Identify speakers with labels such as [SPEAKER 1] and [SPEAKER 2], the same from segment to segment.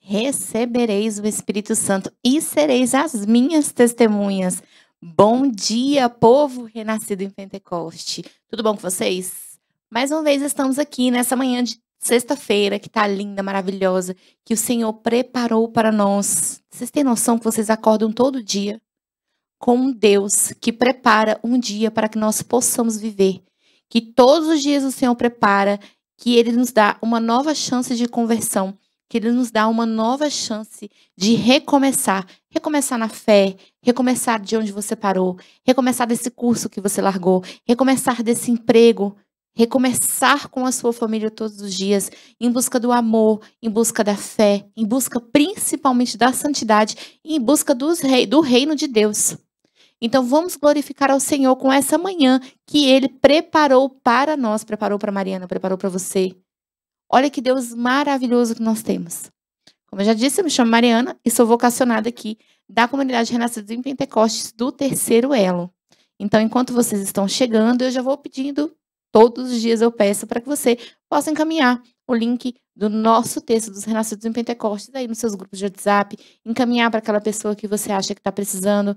[SPEAKER 1] recebereis o Espírito Santo e sereis as minhas testemunhas. Bom dia, povo renascido em Pentecoste. Tudo bom com vocês? Mais uma vez estamos aqui nessa manhã de sexta-feira, que tá linda, maravilhosa, que o Senhor preparou para nós. Vocês têm noção que vocês acordam todo dia com um Deus que prepara um dia para que nós possamos viver, que todos os dias o Senhor prepara, que ele nos dá uma nova chance de conversão que Ele nos dá uma nova chance de recomeçar. Recomeçar na fé, recomeçar de onde você parou, recomeçar desse curso que você largou, recomeçar desse emprego, recomeçar com a sua família todos os dias, em busca do amor, em busca da fé, em busca principalmente da santidade e em busca rei, do reino de Deus. Então vamos glorificar ao Senhor com essa manhã que Ele preparou para nós, preparou para Mariana, preparou para você. Olha que Deus maravilhoso que nós temos. Como eu já disse, eu me chamo Mariana e sou vocacionada aqui da comunidade Renascidos em Pentecostes do Terceiro Elo. Então, enquanto vocês estão chegando, eu já vou pedindo, todos os dias eu peço para que você possa encaminhar o link do nosso texto dos Renascidos em Pentecostes aí nos seus grupos de WhatsApp, encaminhar para aquela pessoa que você acha que está precisando,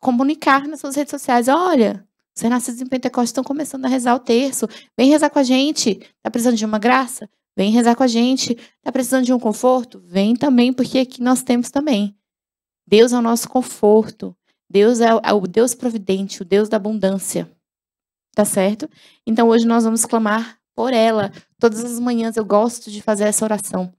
[SPEAKER 1] comunicar nas suas redes sociais, olha, os renascidos em Pentecostes estão começando a rezar o terço. Vem rezar com a gente. Está precisando de uma graça? Vem rezar com a gente. Está precisando de um conforto? Vem também, porque aqui nós temos também. Deus é o nosso conforto. Deus é, é o Deus providente, o Deus da abundância. Tá certo? Então hoje nós vamos clamar por ela. Todas as manhãs eu gosto de fazer essa oração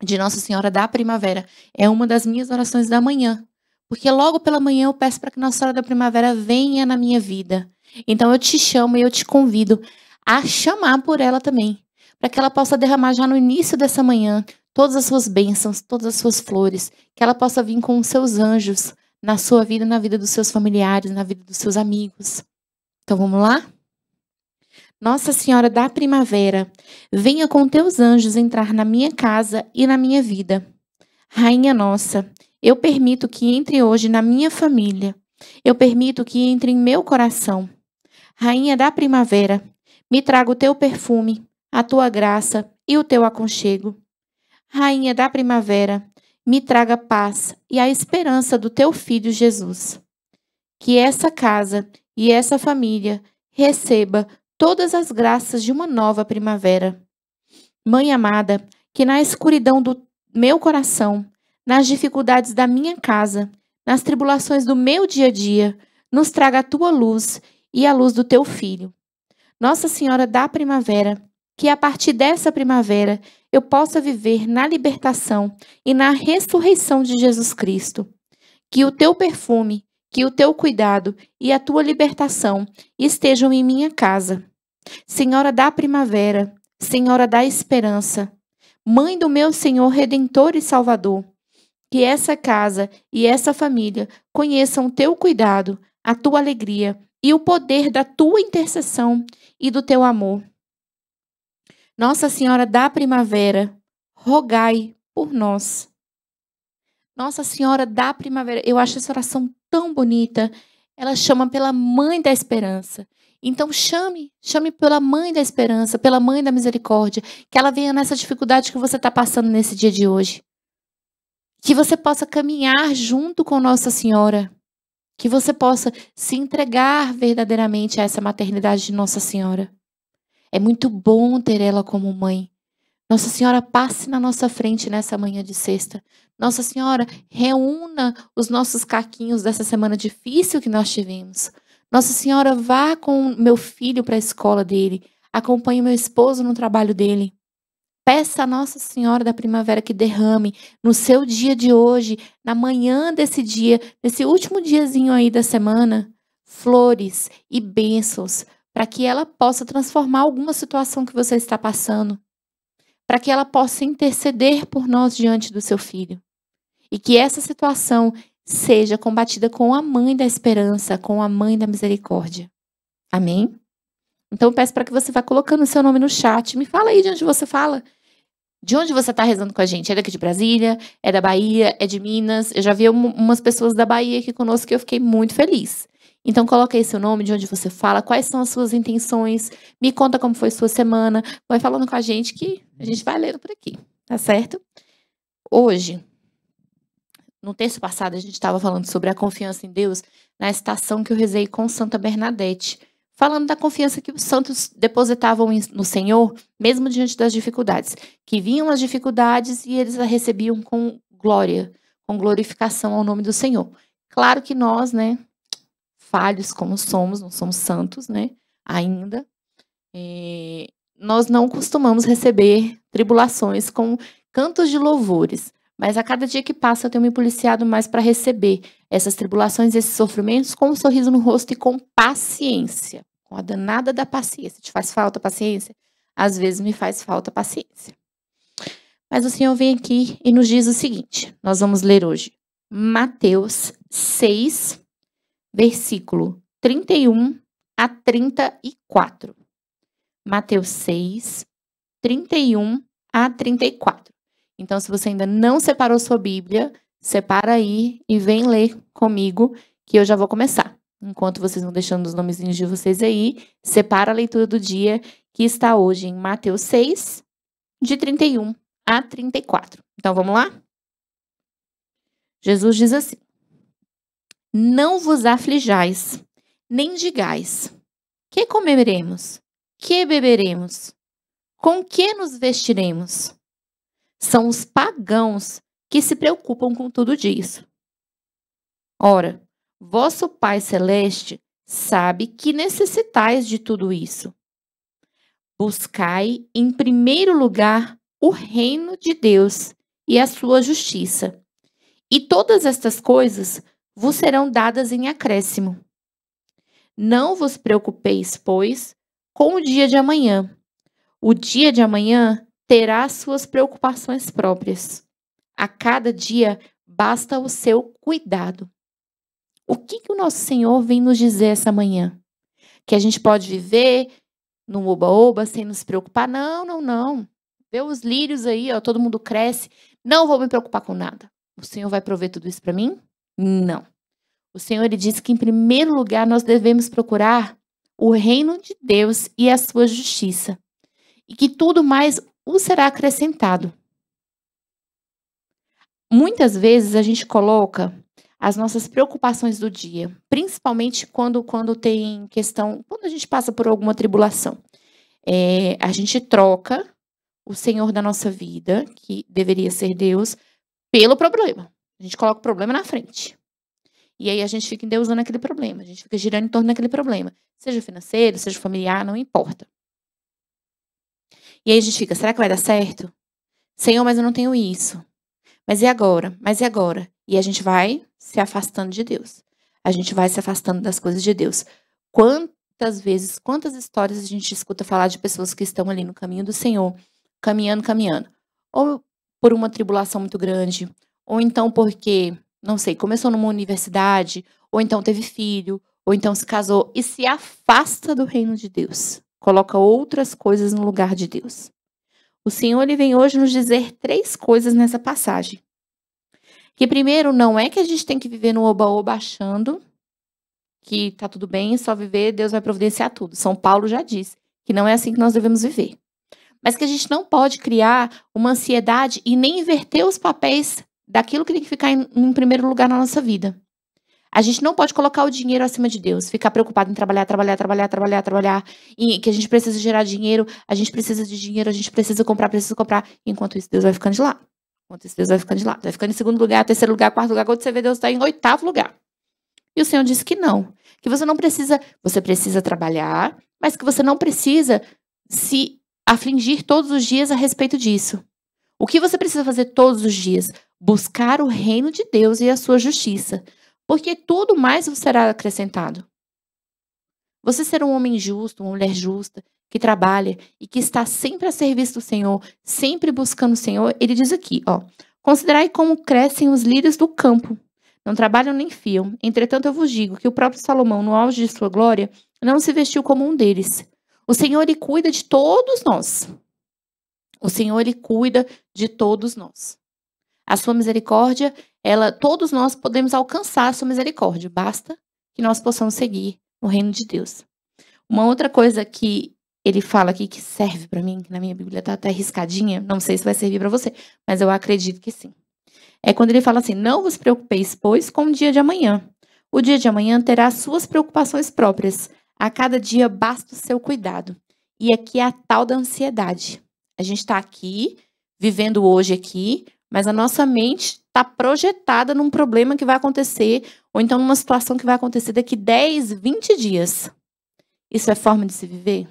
[SPEAKER 1] de Nossa Senhora da Primavera. É uma das minhas orações da manhã. Porque logo pela manhã eu peço para que Nossa Senhora da Primavera venha na minha vida. Então eu te chamo e eu te convido a chamar por ela também, para que ela possa derramar já no início dessa manhã todas as suas bênçãos, todas as suas flores, que ela possa vir com os seus anjos na sua vida, na vida dos seus familiares, na vida dos seus amigos. Então vamos lá? Nossa Senhora da Primavera, venha com teus anjos entrar na minha casa e na minha vida. Rainha nossa, eu permito que entre hoje na minha família. Eu permito que entre em meu coração. Rainha da primavera, me traga o teu perfume, a tua graça e o teu aconchego. Rainha da primavera, me traga paz e a esperança do teu filho Jesus. Que essa casa e essa família receba todas as graças de uma nova primavera. Mãe amada, que na escuridão do meu coração nas dificuldades da minha casa, nas tribulações do meu dia a dia, nos traga a tua luz e a luz do teu filho. Nossa Senhora da Primavera, que a partir dessa primavera eu possa viver na libertação e na ressurreição de Jesus Cristo. Que o teu perfume, que o teu cuidado e a tua libertação estejam em minha casa. Senhora da Primavera, Senhora da Esperança, Mãe do meu Senhor Redentor e Salvador, que essa casa e essa família conheçam o teu cuidado, a tua alegria e o poder da tua intercessão e do teu amor. Nossa Senhora da Primavera, rogai por nós. Nossa Senhora da Primavera, eu acho essa oração tão bonita. Ela chama pela Mãe da Esperança. Então chame, chame pela Mãe da Esperança, pela Mãe da Misericórdia, que ela venha nessa dificuldade que você está passando nesse dia de hoje que você possa caminhar junto com Nossa Senhora, que você possa se entregar verdadeiramente a essa maternidade de Nossa Senhora. É muito bom ter ela como mãe. Nossa Senhora, passe na nossa frente nessa manhã de sexta. Nossa Senhora, reúna os nossos caquinhos dessa semana difícil que nós tivemos. Nossa Senhora, vá com meu filho para a escola dele. Acompanhe meu esposo no trabalho dele. Peça a Nossa Senhora da Primavera que derrame no seu dia de hoje, na manhã desse dia, nesse último diazinho aí da semana, flores e bênçãos, para que ela possa transformar alguma situação que você está passando, para que ela possa interceder por nós diante do seu filho. E que essa situação seja combatida com a mãe da esperança, com a mãe da misericórdia. Amém? Então peço para que você vá colocando o seu nome no chat. Me fala aí de onde você fala de onde você está rezando com a gente? É daqui de Brasília? É da Bahia? É de Minas? Eu já vi um, umas pessoas da Bahia aqui conosco que eu fiquei muito feliz. Então coloca aí seu nome, de onde você fala, quais são as suas intenções, me conta como foi sua semana, vai falando com a gente que a gente vai lendo por aqui, tá certo? Hoje, no texto passado, a gente estava falando sobre a confiança em Deus na estação que eu rezei com Santa Bernadette falando da confiança que os santos depositavam no Senhor, mesmo diante das dificuldades, que vinham as dificuldades e eles a recebiam com glória, com glorificação ao nome do Senhor. Claro que nós, né, falhos como somos, não somos santos, né, ainda, é, nós não costumamos receber tribulações com cantos de louvores. Mas a cada dia que passa, eu tenho me policiado mais para receber essas tribulações, esses sofrimentos, com um sorriso no rosto e com paciência com a danada da paciência. Te faz falta paciência? Às vezes me faz falta paciência. Mas o Senhor vem aqui e nos diz o seguinte: nós vamos ler hoje Mateus 6, versículo 31 a 34. Mateus 6, 31 a 34. Então, se você ainda não separou sua Bíblia, separa aí e vem ler comigo, que eu já vou começar. Enquanto vocês vão deixando os nomezinhos de vocês aí, separa a leitura do dia que está hoje em Mateus 6, de 31 a 34. Então vamos lá? Jesus diz assim: Não vos aflijais, nem digais: Que comeremos? Que beberemos? Com que nos vestiremos? São os pagãos que se preocupam com tudo disso. Ora, Vosso Pai Celeste sabe que necessitais de tudo isso. Buscai, em primeiro lugar, o reino de Deus e a sua justiça, e todas estas coisas vos serão dadas em acréscimo. Não vos preocupeis, pois, com o dia de amanhã. O dia de amanhã terá suas preocupações próprias. A cada dia basta o seu cuidado. O que, que o nosso Senhor vem nos dizer essa manhã? Que a gente pode viver no oba-oba sem nos preocupar? Não, não, não. Vê os lírios aí, ó, todo mundo cresce. Não vou me preocupar com nada. O Senhor vai prover tudo isso para mim? Não. O Senhor ele diz que, em primeiro lugar, nós devemos procurar o reino de Deus e a sua justiça, e que tudo mais o será acrescentado. Muitas vezes a gente coloca as nossas preocupações do dia, principalmente quando, quando tem questão, quando a gente passa por alguma tribulação. É, a gente troca o Senhor da nossa vida, que deveria ser Deus, pelo problema. A gente coloca o problema na frente. E aí a gente fica endeusando aquele problema, a gente fica girando em torno daquele problema, seja financeiro, seja familiar, não importa. E aí a gente fica, será que vai dar certo? Senhor, mas eu não tenho isso. Mas e agora? Mas e agora? E a gente vai se afastando de Deus. A gente vai se afastando das coisas de Deus. Quantas vezes, quantas histórias a gente escuta falar de pessoas que estão ali no caminho do Senhor, caminhando, caminhando. Ou por uma tribulação muito grande, ou então porque, não sei, começou numa universidade, ou então teve filho, ou então se casou e se afasta do reino de Deus. Coloca outras coisas no lugar de Deus. O Senhor ele vem hoje nos dizer três coisas nessa passagem. Que primeiro, não é que a gente tem que viver no oba-oba achando que tá tudo bem, só viver, Deus vai providenciar tudo. São Paulo já disse que não é assim que nós devemos viver. Mas que a gente não pode criar uma ansiedade e nem inverter os papéis daquilo que tem que ficar em, em primeiro lugar na nossa vida. A gente não pode colocar o dinheiro acima de Deus, ficar preocupado em trabalhar, trabalhar, trabalhar, trabalhar, trabalhar, e que a gente precisa gerar dinheiro, a gente precisa de dinheiro, a gente precisa comprar, precisa comprar. Enquanto isso, Deus vai ficando de lado. Enquanto isso, Deus vai ficando de lado. Vai ficando em segundo lugar, terceiro lugar, quarto lugar. Quando você vê, Deus está em oitavo lugar. E o Senhor disse que não. Que você não precisa, você precisa trabalhar, mas que você não precisa se afligir todos os dias a respeito disso. O que você precisa fazer todos os dias? Buscar o reino de Deus e a sua justiça porque tudo mais vos será acrescentado. Você ser um homem justo, uma mulher justa, que trabalha e que está sempre a serviço do Senhor, sempre buscando o Senhor. Ele diz aqui, ó: Considerai como crescem os lírios do campo. Não trabalham nem fiam. Entretanto, eu vos digo que o próprio Salomão, no auge de sua glória, não se vestiu como um deles. O Senhor ele cuida de todos nós. O Senhor ele cuida de todos nós. A sua misericórdia ela, todos nós podemos alcançar a sua misericórdia, basta que nós possamos seguir o reino de Deus. Uma outra coisa que ele fala aqui que serve para mim, que na minha Bíblia está até arriscadinha, não sei se vai servir para você, mas eu acredito que sim. É quando ele fala assim: Não vos preocupeis, pois, com o dia de amanhã. O dia de amanhã terá suas preocupações próprias. A cada dia basta o seu cuidado. E aqui é a tal da ansiedade. A gente está aqui, vivendo hoje aqui, mas a nossa mente está projetada num problema que vai acontecer, ou então numa situação que vai acontecer daqui 10, 20 dias. Isso é forma de se viver?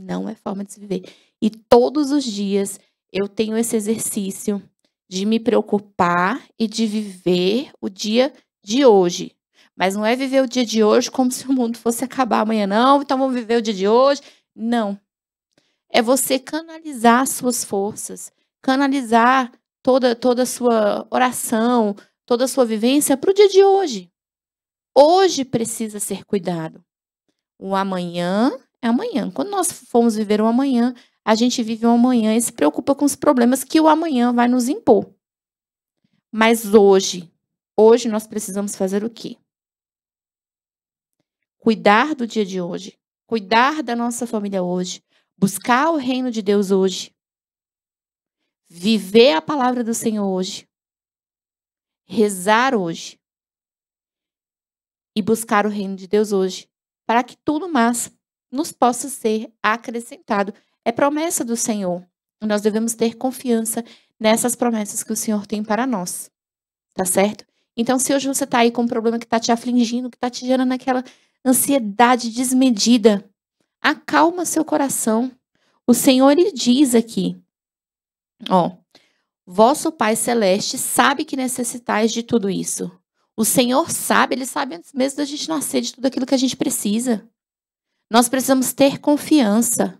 [SPEAKER 1] Não é forma de se viver. E todos os dias eu tenho esse exercício de me preocupar e de viver o dia de hoje. Mas não é viver o dia de hoje como se o mundo fosse acabar amanhã, não. Então vamos viver o dia de hoje. Não. É você canalizar suas forças, canalizar toda toda a sua oração, toda a sua vivência para o dia de hoje. Hoje precisa ser cuidado. O amanhã é amanhã. Quando nós formos viver o amanhã, a gente vive o amanhã e se preocupa com os problemas que o amanhã vai nos impor. Mas hoje, hoje nós precisamos fazer o quê? Cuidar do dia de hoje, cuidar da nossa família hoje, buscar o reino de Deus hoje, viver a palavra do Senhor hoje, rezar hoje e buscar o reino de Deus hoje, para que tudo mais nos possa ser acrescentado. É promessa do Senhor. Nós devemos ter confiança nessas promessas que o Senhor tem para nós. Tá certo? Então, se hoje você está aí com um problema que está te afligindo, que está te gerando aquela ansiedade desmedida, acalma seu coração. O Senhor ele diz aqui: Ó, vosso Pai Celeste sabe que necessitais de tudo isso. O Senhor sabe, Ele sabe antes mesmo da gente nascer de tudo aquilo que a gente precisa. Nós precisamos ter confiança.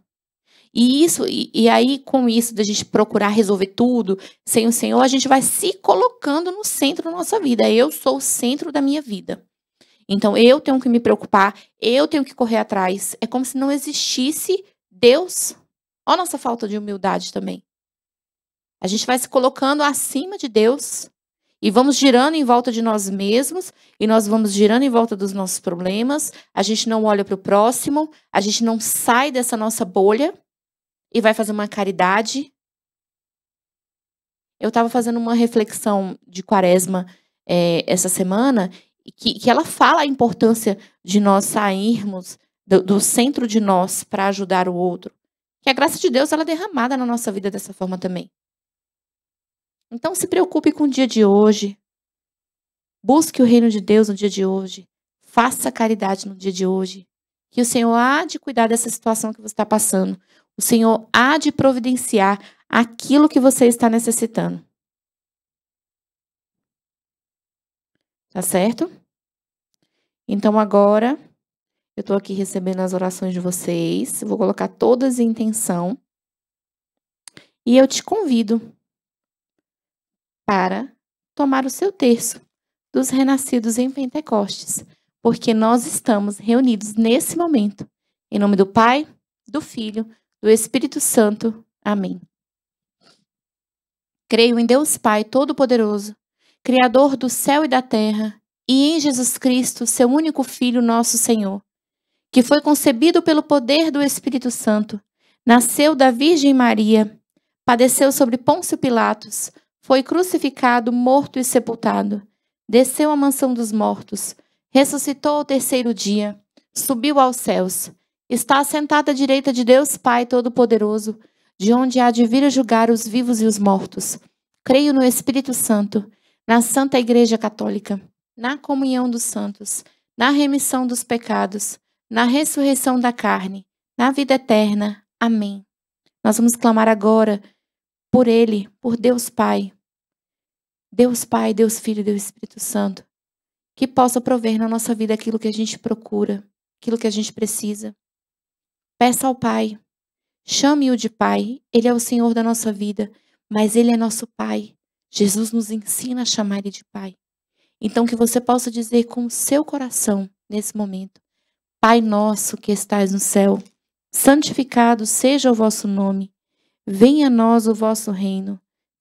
[SPEAKER 1] E isso, e, e aí, com isso, da gente procurar resolver tudo sem o Senhor, a gente vai se colocando no centro da nossa vida. Eu sou o centro da minha vida. Então, eu tenho que me preocupar, eu tenho que correr atrás. É como se não existisse Deus. Olha a nossa falta de humildade também. A gente vai se colocando acima de Deus e vamos girando em volta de nós mesmos e nós vamos girando em volta dos nossos problemas. A gente não olha para o próximo, a gente não sai dessa nossa bolha e vai fazer uma caridade. Eu estava fazendo uma reflexão de quaresma é, essa semana que, que ela fala a importância de nós sairmos do, do centro de nós para ajudar o outro. Que a graça de Deus ela é derramada na nossa vida dessa forma também. Então se preocupe com o dia de hoje. Busque o reino de Deus no dia de hoje. Faça caridade no dia de hoje. Que o Senhor há de cuidar dessa situação que você está passando. O Senhor há de providenciar aquilo que você está necessitando. Tá certo? Então agora eu estou aqui recebendo as orações de vocês. Vou colocar todas em intenção. E eu te convido para tomar o seu terço dos renascidos em Pentecostes, porque nós estamos reunidos nesse momento. Em nome do Pai, do Filho, do Espírito Santo. Amém. Creio em Deus Pai Todo-Poderoso, Criador do céu e da terra, e em Jesus Cristo, seu único Filho, nosso Senhor, que foi concebido pelo poder do Espírito Santo, nasceu da Virgem Maria, padeceu sobre Pôncio Pilatos, foi crucificado, morto e sepultado. Desceu à mansão dos mortos. Ressuscitou ao terceiro dia. Subiu aos céus. Está sentado à direita de Deus Pai Todo-Poderoso, de onde há de vir a julgar os vivos e os mortos. Creio no Espírito Santo, na Santa Igreja Católica, na comunhão dos santos, na remissão dos pecados, na ressurreição da carne, na vida eterna. Amém. Nós vamos clamar agora por Ele, por Deus Pai, Deus Pai, Deus Filho, Deus Espírito Santo, que possa prover na nossa vida aquilo que a gente procura, aquilo que a gente precisa. Peça ao Pai, chame-o de Pai, Ele é o Senhor da nossa vida, mas Ele é nosso Pai. Jesus nos ensina a chamar Ele de Pai. Então, que você possa dizer com o seu coração, nesse momento: Pai nosso que estais no céu, santificado seja o vosso nome, venha a nós o vosso reino.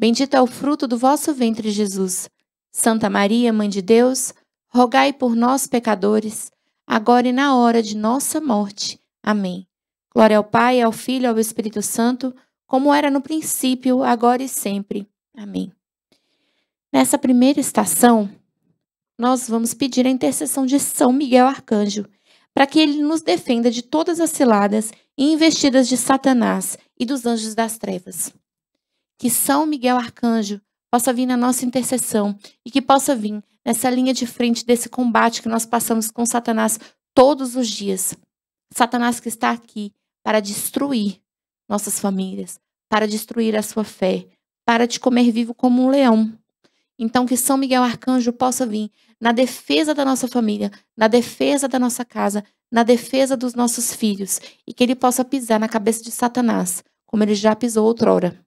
[SPEAKER 1] Bendito é o fruto do vosso ventre, Jesus. Santa Maria, Mãe de Deus, rogai por nós, pecadores, agora e na hora de nossa morte. Amém. Glória ao Pai, ao Filho e ao Espírito Santo, como era no princípio, agora e sempre. Amém. Nessa primeira estação, nós vamos pedir a intercessão de São Miguel Arcanjo, para que ele nos defenda de todas as ciladas e investidas de Satanás e dos anjos das trevas que São Miguel Arcanjo possa vir na nossa intercessão e que possa vir nessa linha de frente desse combate que nós passamos com Satanás todos os dias. Satanás que está aqui para destruir nossas famílias, para destruir a sua fé, para te comer vivo como um leão. Então, que São Miguel Arcanjo possa vir na defesa da nossa família, na defesa da nossa casa, na defesa dos nossos filhos, e que ele possa pisar na cabeça de Satanás, como ele já pisou outrora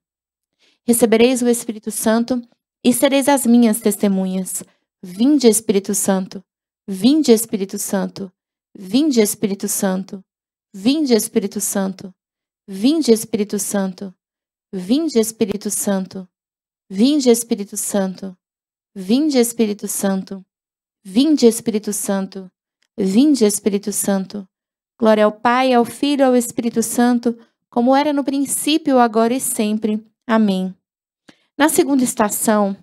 [SPEAKER 1] recebereis o Espírito Santo e sereis as minhas testemunhas. Vinde, Espírito Santo, vinde, Espírito Santo, vinde, Espírito Santo, vinde, Espírito Santo, vinde, Espírito Santo, vinde, Espírito Santo, vinde, Espírito Santo, vinde, Espírito Santo, vinde, Espírito Santo, vinde, Espírito Santo. Glória ao Pai, ao Filho, e ao Espírito Santo, como era no princípio, agora e sempre Amém. Na segunda estação,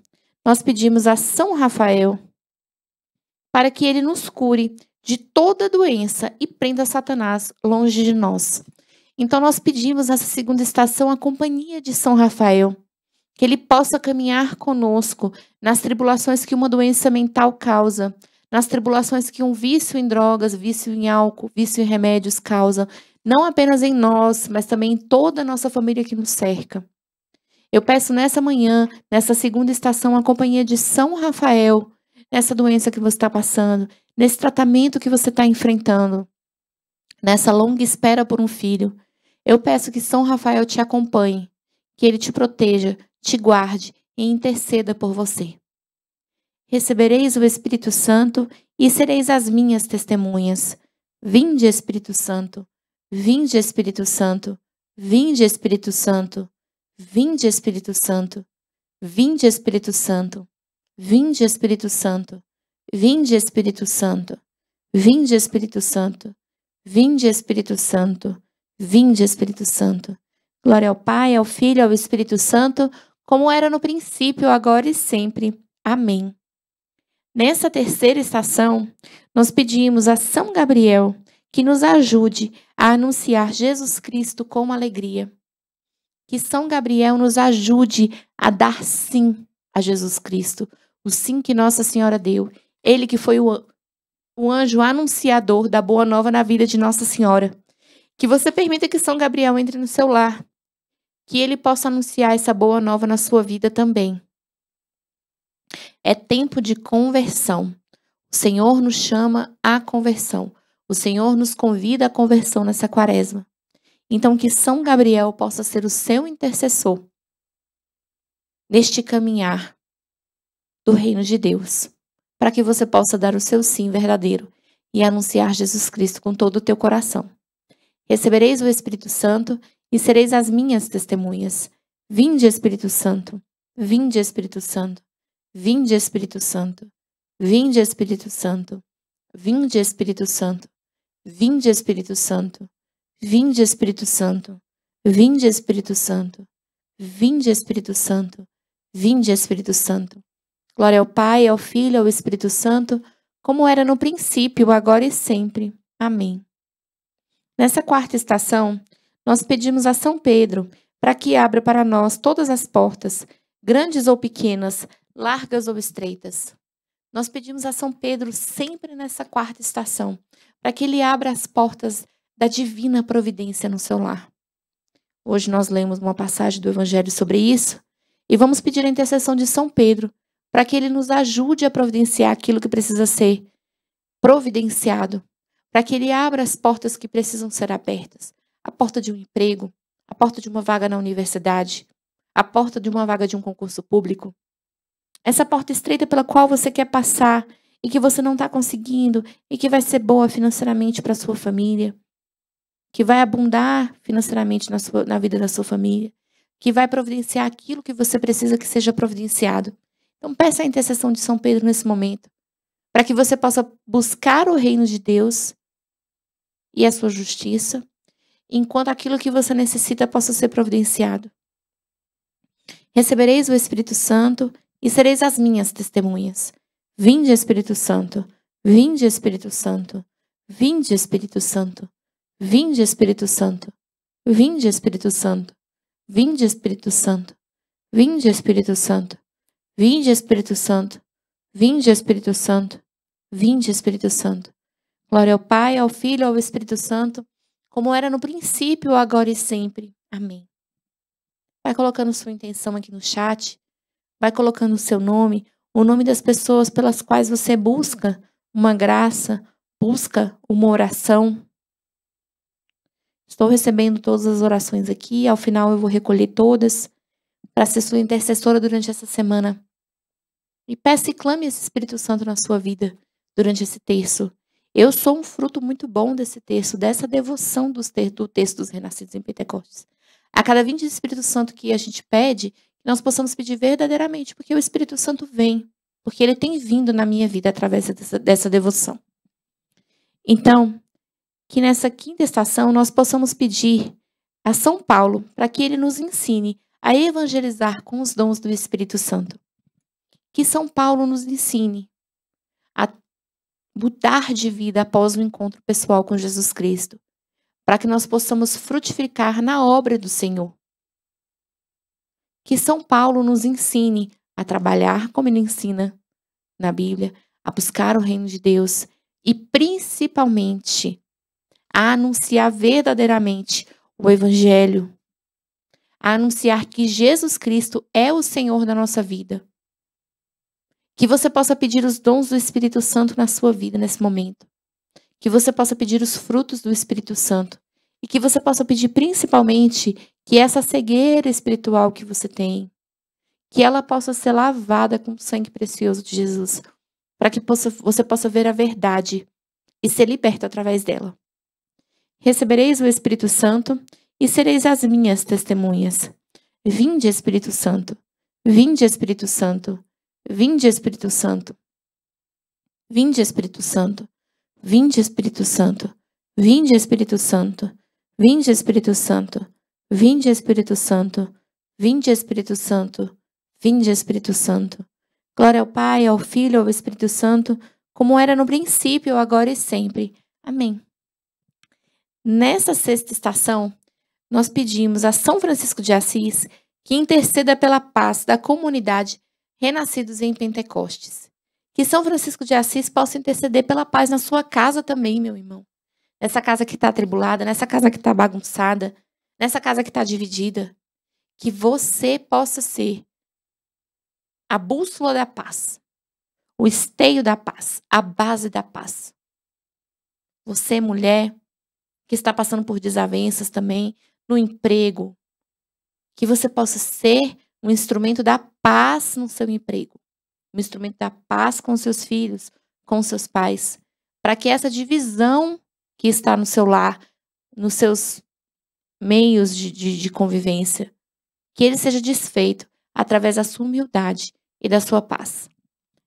[SPEAKER 1] nós pedimos a São Rafael para que ele nos cure de toda doença e prenda Satanás longe de nós. Então, nós pedimos nessa segunda estação a companhia de São Rafael, que ele possa caminhar conosco nas tribulações que uma doença mental causa, nas tribulações que um vício em drogas, vício em álcool, vício em remédios causa, não apenas em nós, mas também em toda a nossa família que nos cerca. Eu peço nessa manhã, nessa segunda estação, a companhia de São Rafael, nessa doença que você está passando, nesse tratamento que você está enfrentando, nessa longa espera por um filho. Eu peço que São Rafael te acompanhe, que ele te proteja, te guarde e interceda por você. Recebereis o Espírito Santo e sereis as minhas testemunhas. Vinde, Espírito Santo, vinde, Espírito Santo, vinde, Espírito Santo. Vinde, Espírito Santo. Vinde, Espírito Santo. Vinde, Espírito Santo. Vinde, Espírito Santo. Vinde, Espírito Santo. Vinde, Espírito Santo. Vinde, Espírito Santo. Glória ao Pai, ao Filho, ao Espírito Santo, como era no princípio, agora e sempre. Amém. Nessa terceira estação, nós pedimos a São Gabriel que nos ajude a anunciar Jesus Cristo com alegria. Que São Gabriel nos ajude a dar sim a Jesus Cristo, o sim que Nossa Senhora deu. Ele que foi o, o anjo anunciador da boa nova na vida de Nossa Senhora. Que você permita que São Gabriel entre no seu lar, que ele possa anunciar essa boa nova na sua vida também. É tempo de conversão. O Senhor nos chama à conversão. O Senhor nos convida à conversão nessa quaresma. Então, que São Gabriel possa ser o seu intercessor neste caminhar do reino de Deus, para que você possa dar o seu sim verdadeiro e anunciar Jesus Cristo com todo o teu coração. Recebereis o Espírito Santo e sereis as minhas testemunhas. Vinde, Espírito Santo, vinde, Espírito Santo, vinde, Espírito Santo, vinde, Espírito Santo, vinde, Espírito Santo, vinde, Espírito Santo. Vinde, Espírito Santo, vinde, Espírito Santo, vinde, Espírito Santo, vinde, Espírito Santo. Glória ao Pai, ao Filho, ao Espírito Santo, como era no princípio, agora e sempre. Amém. Nessa quarta estação, nós pedimos a São Pedro para que abra para nós todas as portas, grandes ou pequenas, largas ou estreitas. Nós pedimos a São Pedro sempre nessa quarta estação, para que ele abra as portas da divina providência no seu lar. Hoje nós lemos uma passagem do Evangelho sobre isso e vamos pedir a intercessão de São Pedro para que ele nos ajude a providenciar aquilo que precisa ser providenciado, para que ele abra as portas que precisam ser abertas a porta de um emprego, a porta de uma vaga na universidade, a porta de uma vaga de um concurso público. Essa porta estreita pela qual você quer passar e que você não está conseguindo e que vai ser boa financeiramente para sua família que vai abundar financeiramente na, sua, na vida da sua família, que vai providenciar aquilo que você precisa que seja providenciado. Então, peça a intercessão de São Pedro nesse momento, para que você possa buscar o reino de Deus e a sua justiça, enquanto aquilo que você necessita possa ser providenciado. Recebereis o Espírito Santo e sereis as minhas testemunhas. Vinde, Espírito Santo, vinde, Espírito Santo, vinde, Espírito Santo. Vinde, Espírito Santo. Vinde, Espírito Santo. Vinde, Espírito Santo. Vinde, Espírito Santo. Vinde, Espírito Santo. Vinde, Espírito Santo. Vinde, Espírito Santo. Glória ao Pai, ao Filho, ao Espírito Santo, como era no princípio, agora e sempre. Amém. Vai colocando sua intenção aqui no chat. Vai colocando o seu nome, o nome das pessoas pelas quais você busca uma graça, busca uma oração. Estou recebendo todas as orações aqui. Ao final, eu vou recolher todas para ser sua intercessora durante essa semana. E peça e clame esse Espírito Santo na sua vida durante esse terço. Eu sou um fruto muito bom desse terço, dessa devoção dos ter do texto dos Renascidos em Pentecostes. A cada 20 do Espírito Santo que a gente pede, nós possamos pedir verdadeiramente, porque o Espírito Santo vem, porque ele tem vindo na minha vida através dessa, dessa devoção. Então, que nessa quinta estação nós possamos pedir a São Paulo para que ele nos ensine a evangelizar com os dons do Espírito Santo. Que São Paulo nos ensine a mudar de vida após o encontro pessoal com Jesus Cristo, para que nós possamos frutificar na obra do Senhor. Que São Paulo nos ensine a trabalhar como ele ensina na Bíblia, a buscar o reino de Deus e principalmente a anunciar verdadeiramente o Evangelho, a anunciar que Jesus Cristo é o Senhor da nossa vida. Que você possa pedir os dons do Espírito Santo na sua vida nesse momento. Que você possa pedir os frutos do Espírito Santo. E que você possa pedir principalmente que essa cegueira espiritual que você tem, que ela possa ser lavada com o sangue precioso de Jesus, para que possa, você possa ver a verdade e ser liberto através dela. Recebereis o Espírito Santo e sereis as minhas testemunhas. Vinde, Espírito Santo. Vinde, Espírito Santo. Vinde, Espírito Santo. Vinde, Espírito Santo. Vinde, Espírito Santo. Vinde, Espírito Santo. Vinde, Espírito Santo. Vinde, Espírito Santo. Vinde, Espírito Santo. Vinde, Espírito Santo. Glória ao Pai, ao Filho, ao Espírito Santo, como era no princípio, agora e sempre. Amém. Nessa sexta estação, nós pedimos a São Francisco de Assis que interceda pela paz da comunidade renascidos em Pentecostes. Que São Francisco de Assis possa interceder pela paz na sua casa também, meu irmão. Nessa casa que está atribulada, nessa casa que está bagunçada, nessa casa que está dividida. Que você possa ser a bússola da paz, o esteio da paz, a base da paz. Você, mulher, que está passando por desavenças também no emprego, que você possa ser um instrumento da paz no seu emprego, um instrumento da paz com seus filhos, com seus pais, para que essa divisão que está no seu lar, nos seus meios de, de, de convivência, que ele seja desfeito através da sua humildade e da sua paz.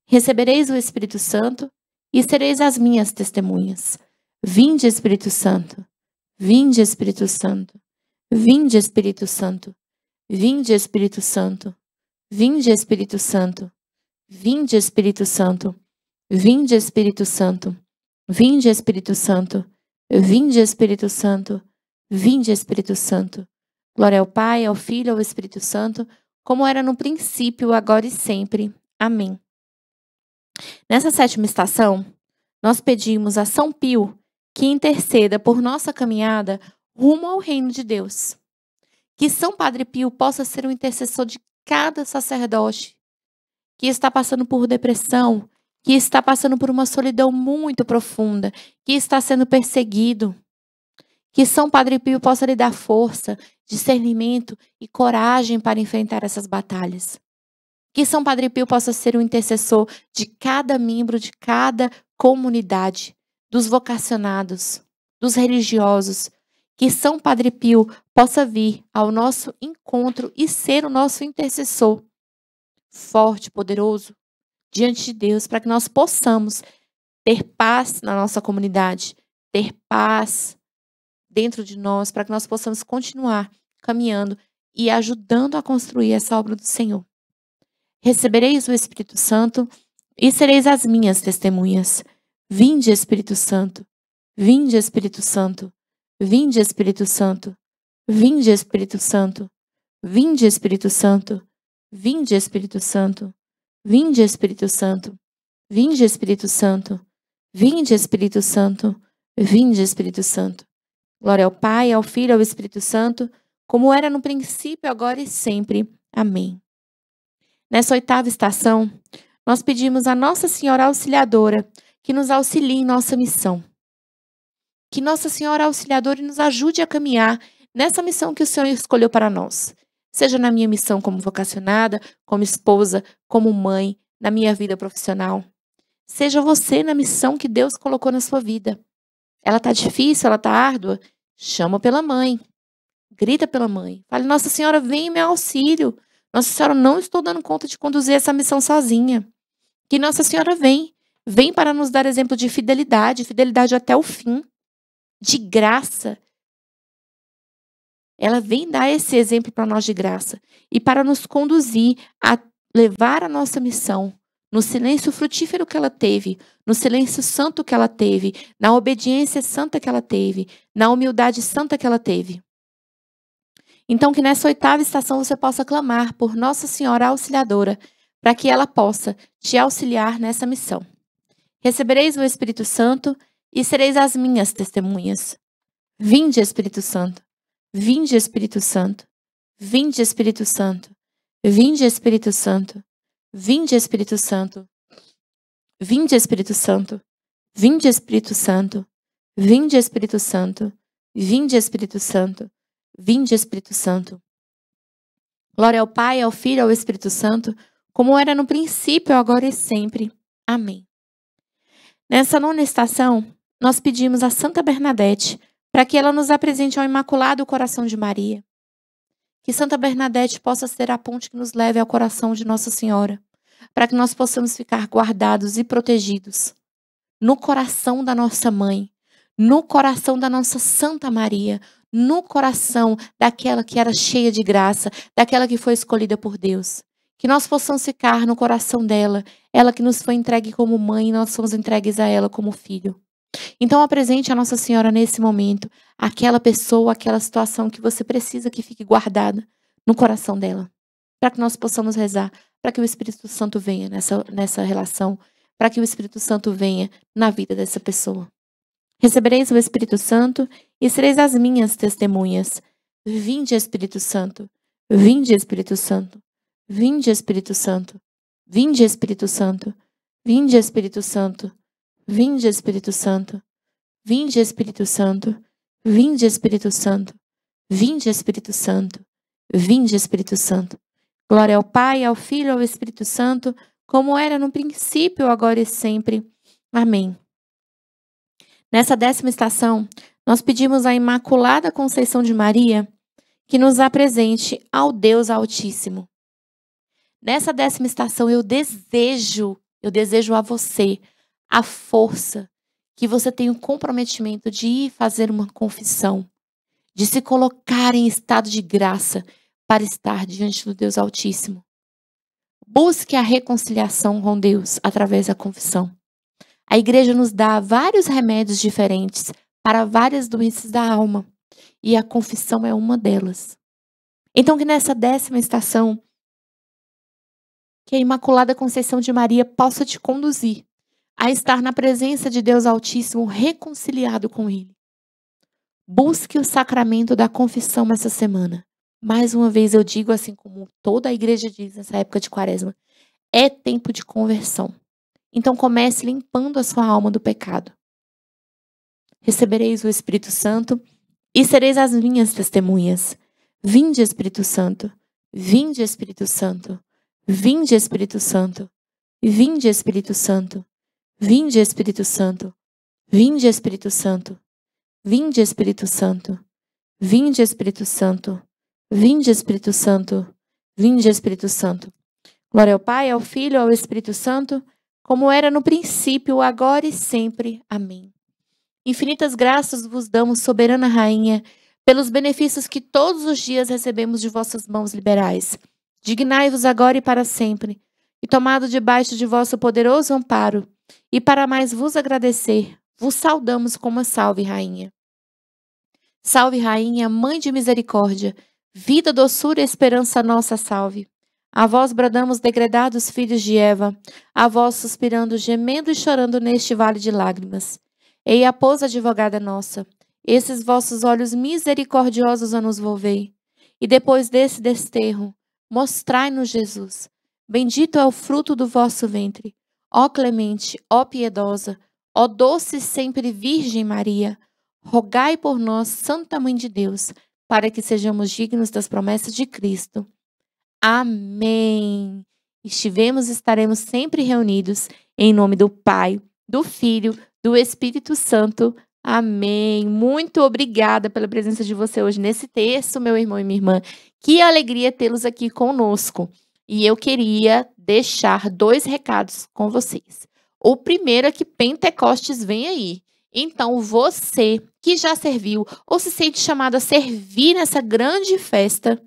[SPEAKER 1] Recebereis o Espírito Santo e sereis as minhas testemunhas. Vinde, Espírito Santo, Vinde, Espírito Santo. Vinde, Espírito Santo. Vinde, Espírito Santo. Vinde, Espírito Santo. Vinde, Espírito Santo. Vinde, Espírito Santo. Vinde, Espírito Santo. Vinde, Espírito Santo. Vinde, Espírito Santo. Glória ao Pai, ao Filho, e ao Espírito Santo, como era no princípio, agora e sempre. Amém. Nessa sétima estação, nós pedimos a São Pio que interceda por nossa caminhada rumo ao reino de Deus. Que São Padre Pio possa ser um intercessor de cada sacerdote que está passando por depressão, que está passando por uma solidão muito profunda, que está sendo perseguido. Que São Padre Pio possa lhe dar força, discernimento e coragem para enfrentar essas batalhas. Que São Padre Pio possa ser o um intercessor de cada membro de cada comunidade, dos vocacionados, dos religiosos, que São Padre Pio possa vir ao nosso encontro e ser o nosso intercessor, forte, poderoso, diante de Deus, para que nós possamos ter paz na nossa comunidade, ter paz dentro de nós, para que nós possamos continuar caminhando e ajudando a construir essa obra do Senhor. Recebereis o Espírito Santo e sereis as minhas testemunhas Vinde, Espírito Santo, vinde, Espírito Santo, vinde, Espírito Santo, vinde, Espírito Santo, vinde, Espírito Santo, vinde, Espírito Santo, vinde, Espírito Santo, vinde, Espírito Santo, vinde, Espírito Santo, vinde, Espírito Santo. Glória ao Pai, ao Filho, e ao Espírito Santo, como era no princípio, agora e sempre. Amém. Nessa oitava estação, nós pedimos a Nossa Senhora Auxiliadora que nos auxilie em nossa missão. Que Nossa Senhora Auxiliadora nos ajude a caminhar nessa missão que o Senhor escolheu para nós. Seja na minha missão como vocacionada, como esposa, como mãe, na minha vida profissional. Seja você na missão que Deus colocou na sua vida. Ela está difícil, ela está árdua? Chama pela mãe. Grita pela mãe. Fale: "Nossa Senhora, vem em meu auxílio. Nossa Senhora, não estou dando conta de conduzir essa missão sozinha. Que Nossa Senhora vem vem para nos dar exemplo de fidelidade, fidelidade até o fim, de graça. Ela vem dar esse exemplo para nós de graça e para nos conduzir a levar a nossa missão no silêncio frutífero que ela teve, no silêncio santo que ela teve, na obediência santa que ela teve, na humildade santa que ela teve. Então, que nessa oitava estação você possa clamar por Nossa Senhora Auxiliadora, para que ela possa te auxiliar nessa missão. Recebereis o Espírito Santo e sereis as minhas testemunhas. Vinde, Espírito Santo. Vinde, Espírito Santo. Vinde, Espírito Santo. Vinde, Espírito Santo. Vinde, Espírito Santo. Vinde, Espírito Santo. Vinde, Espírito Santo. Vinde, Espírito Santo. Vinde, Espírito Santo. Vinde, Espírito Santo. Glória ao Pai, ao Filho, e ao Espírito Santo, como era no princípio, agora e sempre. Amém. Nessa nona estação, nós pedimos a Santa Bernadette para que ela nos apresente ao Imaculado Coração de Maria. Que Santa Bernadette possa ser a ponte que nos leve ao coração de Nossa Senhora, para que nós possamos ficar guardados e protegidos no coração da nossa mãe, no coração da nossa Santa Maria, no coração daquela que era cheia de graça, daquela que foi escolhida por Deus que nós possamos ficar no coração dela, ela que nos foi entregue como mãe, nós somos entregues a ela como filho. Então apresente a Nossa Senhora nesse momento, aquela pessoa, aquela situação que você precisa que fique guardada no coração dela, para que nós possamos rezar, para que o Espírito Santo venha nessa, nessa relação, para que o Espírito Santo venha na vida dessa pessoa. Recebereis o Espírito Santo e sereis as minhas testemunhas. Vinde, Espírito Santo, vinde, Espírito Santo. Vinde, Espírito Santo. Vinde, Espírito Santo. Vinde, Espírito Santo. Vinde, Espírito Santo. Vinde, Espírito Santo. Vinde, Espírito Santo. Vinde, Espírito Santo. Vinde, Espírito Santo. Glória ao Pai, ao Filho e ao Espírito Santo, como era no princípio, agora e sempre. Amém. Nessa décima estação, nós pedimos à Imaculada Conceição de Maria que nos apresente ao Deus Altíssimo. Nessa décima estação, eu desejo, eu desejo a você a força que você tenha o um comprometimento de ir fazer uma confissão, de se colocar em estado de graça para estar diante do Deus Altíssimo. Busque a reconciliação com Deus através da confissão. A igreja nos dá vários remédios diferentes para várias doenças da alma, e a confissão é uma delas. Então, que nessa décima estação que a Imaculada Conceição de Maria possa te conduzir a estar na presença de Deus Altíssimo reconciliado com Ele. Busque o sacramento da confissão nessa semana. Mais uma vez eu digo, assim como toda a igreja diz nessa época de quaresma, é tempo de conversão. Então comece limpando a sua alma do pecado. Recebereis o Espírito Santo e sereis as minhas testemunhas. Vinde, Espírito Santo, vinde, Espírito Santo. Vinde, Espírito Santo. Vinde, Espírito Santo. Vinde, Espírito Santo. Vinde, Espírito Santo. Vinde, Espírito Santo. Vinde, Espírito Santo. Vinde, Espírito Santo. Vinde, Espírito Santo. Glória ao Pai, ao Filho, ao Espírito Santo, como era no princípio, agora e sempre. Amém. Infinitas graças vos damos, soberana Rainha, pelos benefícios que todos os dias recebemos de vossas mãos liberais. Dignai-vos agora e para sempre, e tomado debaixo de vosso poderoso amparo, e para mais vos agradecer, vos saudamos como a salve, Rainha. Salve, Rainha, Mãe de Misericórdia, vida, doçura e esperança nossa, salve. A vós bradamos degredados filhos de Eva, a vós suspirando, gemendo e chorando neste vale de lágrimas. Ei, após advogada nossa, esses vossos olhos misericordiosos a nos volvei. E depois desse desterro, Mostrai-nos Jesus. Bendito é o fruto do vosso ventre. Ó clemente, ó piedosa, ó doce sempre Virgem Maria, rogai por nós, Santa Mãe de Deus, para que sejamos dignos das promessas de Cristo. Amém. Estivemos e estaremos sempre reunidos em nome do Pai, do Filho, do Espírito Santo. Amém. Muito obrigada pela presença de você hoje nesse texto, meu irmão e minha irmã. Que alegria tê-los aqui conosco. E eu queria deixar dois recados com vocês. O primeiro é que Pentecostes vem aí. Então, você que já serviu ou se sente chamado a servir nessa grande festa,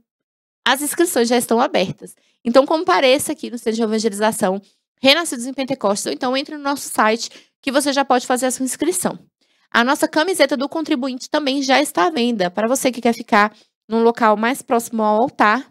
[SPEAKER 1] as inscrições já estão abertas. Então, compareça aqui no Centro de Evangelização Renascidos em Pentecostes, ou então entre no nosso site que você já pode fazer a sua inscrição. A nossa camiseta do contribuinte também já está à venda. Para você que quer ficar num local mais próximo ao altar,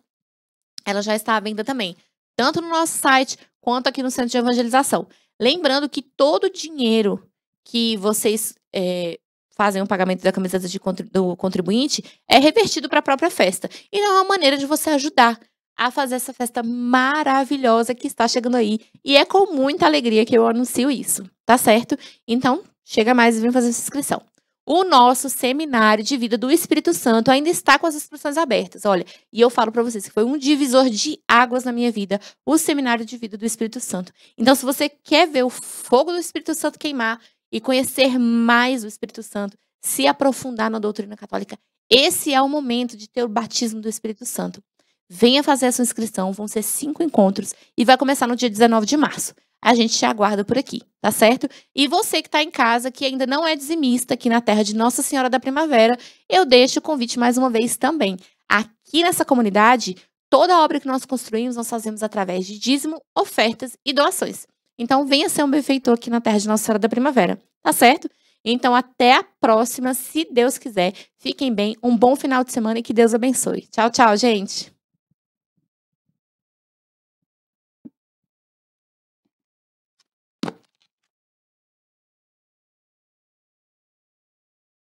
[SPEAKER 1] ela já está à venda também, tanto no nosso site quanto aqui no Centro de Evangelização. Lembrando que todo o dinheiro que vocês é, fazem o pagamento da camiseta de, do contribuinte é revertido para a própria festa. E não é uma maneira de você ajudar a fazer essa festa maravilhosa que está chegando aí. E é com muita alegria que eu anuncio isso, tá certo? Então, Chega mais e vem fazer sua inscrição. O nosso seminário de vida do Espírito Santo ainda está com as inscrições abertas. Olha, e eu falo para vocês que foi um divisor de águas na minha vida, o seminário de vida do Espírito Santo. Então, se você quer ver o fogo do Espírito Santo queimar e conhecer mais o Espírito Santo, se aprofundar na doutrina católica, esse é o momento de ter o batismo do Espírito Santo. Venha fazer a sua inscrição, vão ser cinco encontros e vai começar no dia 19 de março a gente te aguarda por aqui, tá certo? E você que está em casa, que ainda não é dizimista aqui na terra de Nossa Senhora da Primavera, eu deixo o convite mais uma vez também. Aqui nessa comunidade, toda obra que nós construímos, nós fazemos através de dízimo, ofertas e doações. Então, venha ser um benfeitor aqui na terra de Nossa Senhora da Primavera, tá certo? Então, até a próxima, se Deus quiser. Fiquem bem, um bom final de semana e que Deus abençoe. Tchau, tchau, gente!